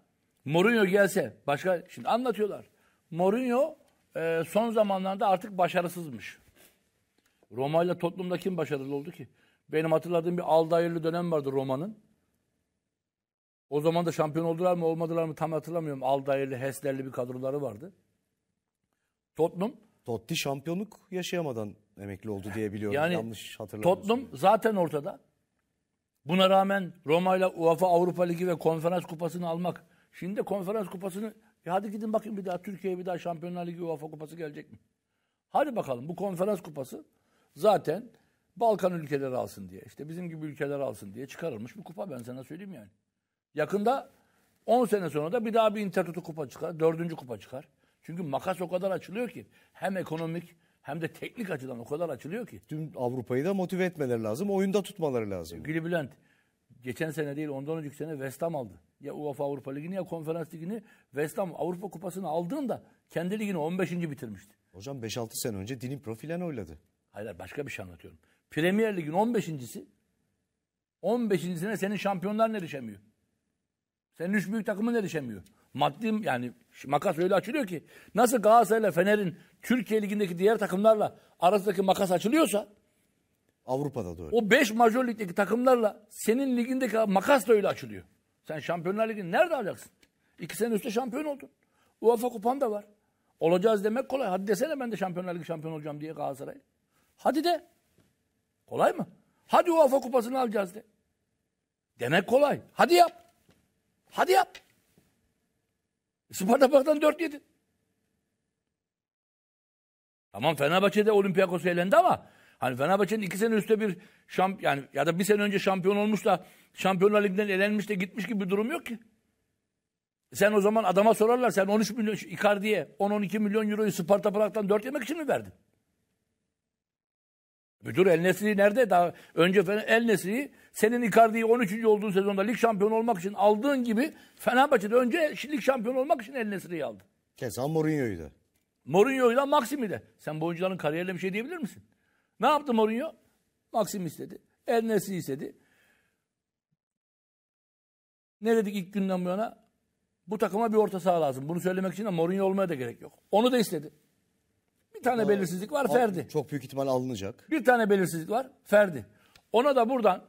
Mourinho gelse başka şimdi anlatıyorlar. Mourinho e, son zamanlarda artık başarısızmış. Roma ile Tottenham'da kim başarılı oldu ki? Benim hatırladığım bir Aldayırlı dönem vardı Roma'nın. O zaman da şampiyon oldular mı olmadılar mı tam hatırlamıyorum. Aldayırlı, Heslerli bir kadroları vardı. Tottenham. Totti şampiyonluk yaşayamadan emekli oldu diye biliyorum. Yani Yanlış hatırlamıyorsam. Tottenham zaten ortada. Buna rağmen Roma ile UEFA Avrupa Ligi ve Konferans Kupası'nı almak. Şimdi de Konferans Kupası'nı e hadi gidin bakın bir daha Türkiye'ye bir daha Şampiyonlar Ligi UEFA kupası gelecek mi? Hadi bakalım bu konferans kupası zaten Balkan ülkeleri alsın diye. işte bizim gibi ülkeler alsın diye çıkarılmış bir kupa ben sana söyleyeyim yani. Yakında 10 sene sonra da bir daha bir Intertoto kupa çıkar. Dördüncü kupa çıkar. Çünkü makas o kadar açılıyor ki. Hem ekonomik hem de teknik açıdan o kadar açılıyor ki. Tüm Avrupa'yı da motive etmeleri lazım. Oyunda tutmaları lazım. Sevgili Bülent geçen sene değil ondan önceki sene West Ham aldı. Ya UEFA Avrupa Ligi'ni ya Konferans Ligi'ni West Ham Avrupa Kupası'nı aldığında kendi ligini 15. bitirmişti. Hocam 5-6 sene önce Dilim Profilen oyladı. Hayır başka bir şey anlatıyorum. Premier Lig'in 15.si 15. sene senin şampiyonlar erişemiyor. Senin üç büyük takımın erişemiyor. Maddi yani makas öyle açılıyor ki nasıl Galatasaray'la Fener'in Türkiye Ligi'ndeki diğer takımlarla arasındaki makas açılıyorsa Avrupa'da da öyle. O 5 major ligdeki takımlarla senin ligindeki makasla öyle açılıyor. Sen Şampiyonlar Ligi'ni nerede alacaksın? İki sene üstte şampiyon oldun. UEFA kupan da var. Olacağız demek kolay. Hadi desene ben de Şampiyonlar Ligi şampiyon olacağım diye Galatasaray. Hadi de. Kolay mı? Hadi UEFA kupasını alacağız de. Demek kolay. Hadi yap. Hadi yap. Sparta Prag'dan 4 yedi. Tamam Fenerbahçe'de Olympiakos elendi ama Hani Fenerbahçe'nin iki sene üstte bir şamp yani ya da bir sene önce şampiyon olmuş da Şampiyonlar Ligi'nden elenmiş de gitmiş gibi bir durum yok ki. Sen o zaman adama sorarlar sen 13 milyon Icardi'ye 10-12 milyon euroyu Sparta Prag'dan 4 yemek için mi verdin? Müdür El Nesri nerede? Daha önce El Nesri'yi senin Icardi'yi 13. olduğun sezonda lig şampiyonu olmak için aldığın gibi Fenerbahçe'de önce lig şampiyonu olmak için El Nesri'yi aldı. Kesan Mourinho'yu da. Mourinho'yu da Maxim'i de. Sen bu oyuncuların kariyerine bir şey diyebilir misin? Ne yaptı Mourinho? Maxim istedi. El Nesri istedi. Ne dedik ilk günden bu yana? Bu takıma bir orta saha lazım. Bunu söylemek için de Mourinho olmaya da gerek yok. Onu da istedi. Bir tane Aa, belirsizlik var Ferdi. Çok büyük ihtimal alınacak. Bir tane belirsizlik var Ferdi. Ona da buradan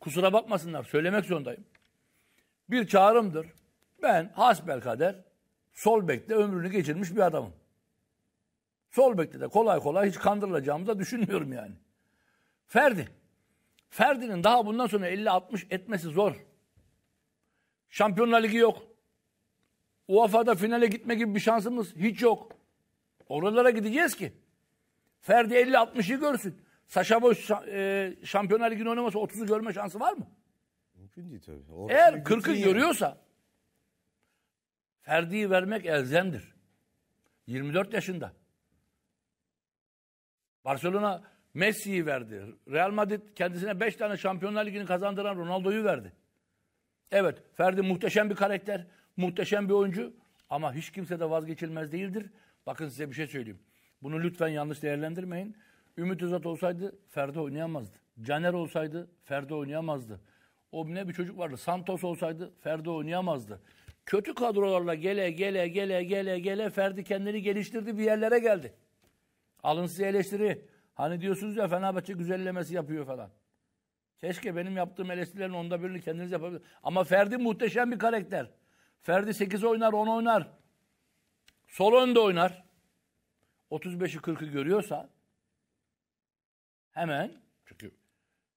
kusura bakmasınlar söylemek zorundayım. Bir çağrımdır. Ben hasbel kader sol bekte ömrünü geçirmiş bir adamım. Sol bekte de kolay kolay hiç kandırılacağımıza düşünmüyorum yani. Ferdi. Ferdi'nin daha bundan sonra 50-60 etmesi zor. Şampiyonlar Ligi yok. UEFA'da finale gitme gibi bir şansımız hiç yok. Oralara gideceğiz ki. Ferdi 50-60'ı görsün. Saşa Boş e, Şampiyonlar Ligi'ni oynamasa 30'u görme şansı var mı? Mümkün değil tabii. Orası Eğer 40'ı görüyorsa Ferdi'yi vermek elzemdir. 24 yaşında. Barcelona Messi'yi verdi. Real Madrid kendisine 5 tane Şampiyonlar Ligi'ni kazandıran Ronaldo'yu verdi. Evet Ferdi muhteşem bir karakter, muhteşem bir oyuncu ama hiç kimse de vazgeçilmez değildir. Bakın size bir şey söyleyeyim. Bunu lütfen yanlış değerlendirmeyin. Ümit Özat olsaydı Ferdi oynayamazdı. Caner olsaydı Ferdi oynayamazdı. O ne bir çocuk vardı. Santos olsaydı Ferdi oynayamazdı. Kötü kadrolarla gele gele gele gele gele Ferdi kendini geliştirdi bir yerlere geldi. Alın size eleştiri. Hani diyorsunuz ya Fenerbahçe güzellemesi yapıyor falan. Keşke benim yaptığım eleştirilerin onda birini kendiniz yapabilir. Ama Ferdi muhteşem bir karakter. Ferdi 8 oynar, 10 oynar. Sol önde oynar. 35'i 40'ı görüyorsa hemen çünkü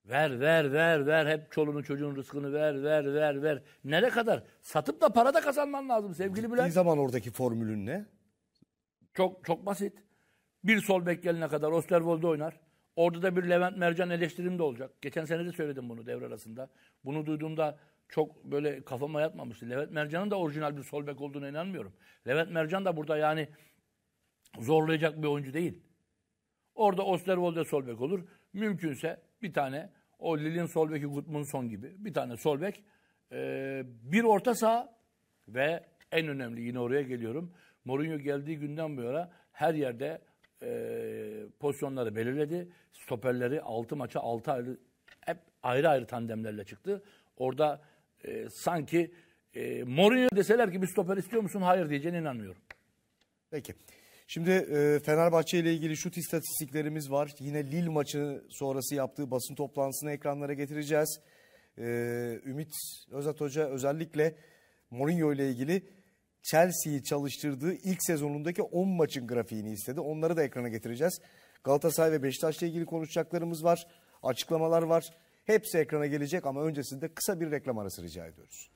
ver ver ver ver hep çoluğunu çocuğun rızkını ver ver ver ver. Nere kadar? Satıp da para da kazanman lazım sevgili Bülent. Ne zaman oradaki formülün ne? Çok çok basit. Bir sol bek gelene kadar Osterwold'da oynar. Orada da bir Levent Mercan eleştirim de olacak. Geçen sene de söyledim bunu devre arasında. Bunu duyduğumda çok böyle kafama yatmamıştı. Levent Mercan'ın da orijinal bir sol bek olduğuna inanmıyorum. Levent Mercan da burada yani zorlayacak bir oyuncu değil. Orada Osterwold'da sol bek olur. Mümkünse bir tane o Lille'in sol beki Gudmundsson gibi bir tane sol bek e, bir orta saha ve en önemli yine oraya geliyorum. Mourinho geldiği günden bu yana her yerde e, pozisyonları belirledi. Stoperleri 6 maça 6 ayrı hep ayrı ayrı tandemlerle çıktı. Orada e, sanki e, Mourinho deseler ki bir stoper istiyor musun? Hayır diyeceğine inanmıyorum. Peki. Şimdi e, Fenerbahçe ile ilgili şut istatistiklerimiz var. Yine Lille maçı sonrası yaptığı basın toplantısını ekranlara getireceğiz. E, Ümit Özat Hoca özellikle Mourinho ile ilgili Chelsea'yi çalıştırdığı ilk sezonundaki 10 maçın grafiğini istedi. Onları da ekrana getireceğiz. Galatasaray ve Beşiktaş'la ilgili konuşacaklarımız var. Açıklamalar var. Hepsi ekrana gelecek ama öncesinde kısa bir reklam arası rica ediyoruz.